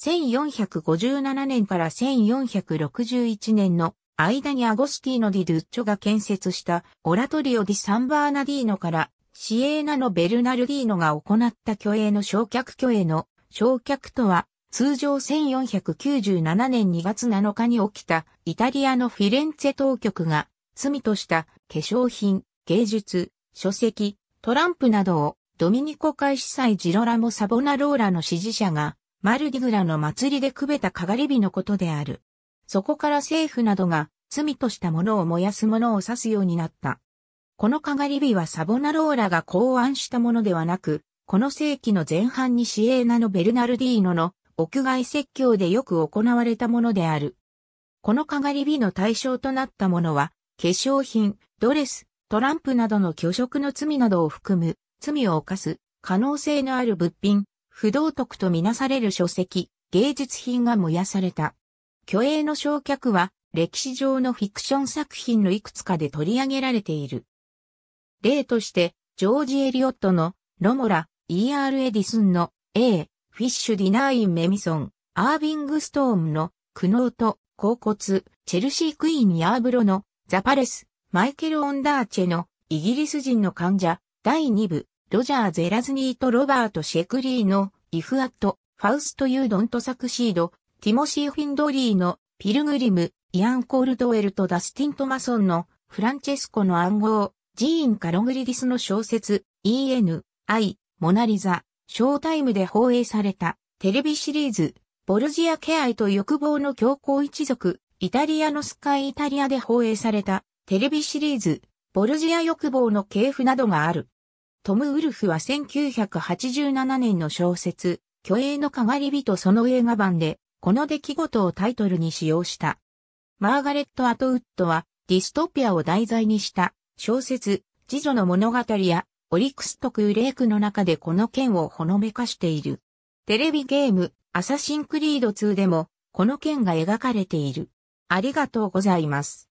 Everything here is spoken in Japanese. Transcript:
1457年から1461年の間にアゴスティーノ・ディ・ドゥッチョが建設したオラトリオ・ディ・サンバーナディーノからシエーナのベルナルディーノが行った虚栄の焼却虚栄の焼却とは通常1497年2月7日に起きたイタリアのフィレンツェ当局が罪とした化粧品、芸術、書籍、トランプなどをドミニコ会司祭ジロラモ・サボナローラの支持者がマルディグラの祭りでくべたかがり火のことである。そこから政府などが罪としたものを燃やすものを指すようになった。このかがり火はサボナローラが考案したものではなく、この世紀の前半にシエーナのベルナルディーノの屋外説教でよく行われたものである。このかがり火の対象となったものは、化粧品、ドレス、トランプなどの虚飾の罪などを含む、罪を犯す可能性のある物品、不道徳とみなされる書籍、芸術品が燃やされた。虚栄の焼却は、歴史上のフィクション作品のいくつかで取り上げられている。例として、ジョージ・エリオットの、ロモラ、E.R. エディスンの、A、フィッシュ・ディナーイン・メミソン、アービング・ストームの、苦悩と、甲骨、チェルシー・クイーン・ヤーブロの、ザ・パレス、マイケル・オンダーチェの、イギリス人の患者、第2部、ロジャー・ゼラズニーとロバート・シェクリーの、イフ・アット、ファウスト・ユードント・サクシード、ティモシー・フィンドリーの、ピルグリム、イアン・コールドウェルとダスティン・トマソンの、フランチェスコの暗号、ジーン・カログリディスの小説、EN、I、モナリザ、ショータイムで放映された、テレビシリーズ、ボルジア・ケアイと欲望の強行一族、イタリアのスカイ・イタリアで放映された、テレビシリーズ、ボルジア欲望の系譜などがある。トム・ウルフは1987年の小説、虚栄のかがり人その映画版で、この出来事をタイトルに使用した。マーガレット・アトウッドは、ディストピアを題材にした小説、次女の物語や、オリックス特有レイクの中でこの件をほのめかしている。テレビゲーム、アサシンクリード2でも、この件が描かれている。ありがとうございます。